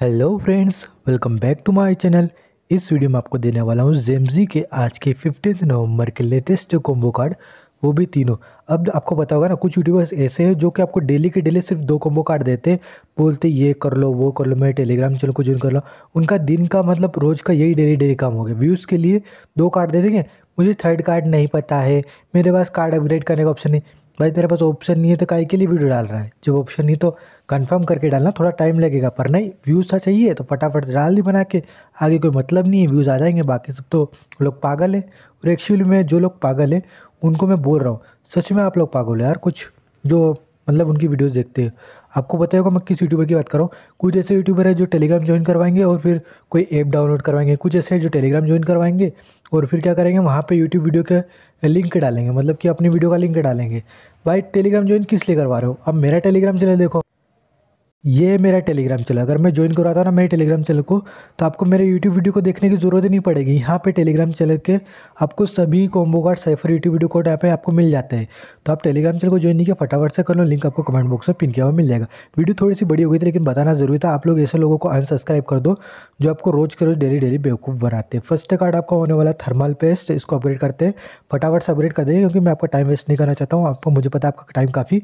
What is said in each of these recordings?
hello friends welcome back to my channel इस video में आपको देने वाला हूँ जेमजी के आज के फिफ्टीन नवंबर के लेटेस्ट जो कॉम्बो कार्ड वो भी तीनों अब आपको पता होगा ना कुछ यूट्यूबर्स ऐसे हैं जो कि आपको डेली के डेली सिर्फ दो कॉम्बो कार्ड देते हैं बोलते ये कर लो वो कर लो मेरे टेलीग्राम चैनल को ज्वाइन कर लो उनका दिन का मतलब रोज़ का यही डेली डेली काम हो गया व्यूज़ के लिए दो कार्ड दे देंगे मुझे थर्ड कार्ड नहीं पता है मेरे पास कार्ड अपग्रेड करने का ऑप्शन नहीं भाई तेरे पास ऑप्शन नहीं है तो काई के लिए वीडियो डाल रहा है जब ऑप्शन नहीं तो कंफर्म करके डालना थोड़ा टाइम लगेगा पर नहीं व्यूज़ था तो चाहिए तो फटाफट डाल दी बना के आगे कोई मतलब नहीं है व्यूज़ आ जाएंगे बाकी सब तो लोग पागल हैं और एक्चुअली में जो लोग पागल हैं उनको मैं बोल रहा हूँ सच में आप लोग पागल है यार कुछ जो मतलब उनकी वीडियोस देखते हैं आपको पता होगा मैं किस यूट्यूबर की बात कर रहा हूँ कुछ ऐसे यूट्यूबर है जो टेलीग्राम ज्वाइन करवाएंगे और फिर कोई ऐप डाउनलोड करवाएंगे कुछ ऐसे हैं जो टेलीग्राम ज्वाइन करवाएंगे और फिर क्या करेंगे वहाँ पे यूट्यूब वीडियो के लिंक डालेंगे मतलब कि अपनी वीडियो का लिंक डालेंगे भाई टेलीग्राम ज्वाइन किस लिए करवा रहे हो अब मेरा टेलीग्राम चैनल देखो ये मेरा टेलीग्राम चैनल अगर मैं ज्वाइन करवाता ना मेरे टेलीग्राम चैनल को तो आपको मेरे यूट्यूब वीडियो को देखने की ज़रूरत ही नहीं पड़ेगी यहाँ पे टेलीग्राम चैनल के आपको सभी combo card cipher YouTube video code app है आपको मिल जाते हैं तो आप टेलीग्राम चैनल को ज्वाइन नहीं किया फटाफट से कर लो लिंक आपको कमेंट बॉक्स में पिन किया हुआ मिल जाएगा वीडियो थोड़ी सी बड़ी हो गई थी लेकिन बताना जरूरी था आप लोग ऐसे लोगों को अनसब्सक्राइब कर दो जो आपको रोज़ के रोज़ डेली डेली बेवकूफ़ बनाते हैं फर्स्ट कार्ड आपका होने वाला थर्मल पेस्ट इसको अपग्रेड करते हैं फटाफट से अपग्रेड कर देंगे क्योंकि मैं आपका टाइम वेस्ट नहीं करना चाहता हूँ आपको मुझे पता है आपका टाइम काफ़ी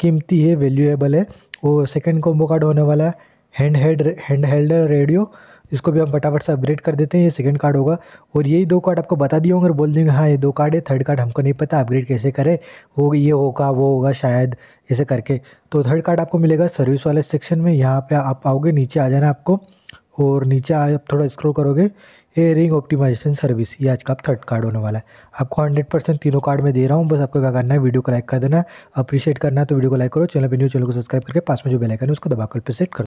कीमती है वैल्यूएबल है वो सेकेंड कॉम्बो कार्ड होने वाला है hand head hand held radio इसको भी हम फटाफट से अपग्रेड कर देते हैं ये सेकंड कार्ड होगा और यही दो कार्ड आपको बता दिए होंगे और बोल देंगे हाँ ये दो कार्ड है थर्ड कार्ड हमको नहीं पता अपग्रेड कैसे करें वो ये होगा वो होगा शायद ऐसे करके तो थर्ड कार्ड आपको मिलेगा सर्विस वाले सेक्शन में यहाँ पे आप आओगे नीचे आ जाना आपको और नीचे आए आप थोड़ा स्क्रॉल करोगे रिंग ऑप्टिमाइजेशन सर्विस ये आज का आप थर्ड कार्ड होने वाला है आपको हंड्रेड परसेंट तीनों कार्ड में दे रहा हूँ बस आपको क्या करना है वीडियो को लाइक कर देना अप्रिशिएट करना है तो वीडियो को लाइक करो चैनल पर न्यू चैनल को सब्सक्राइब करके पास में जो बेलाइकन है उसको दबाकर पर सेट कर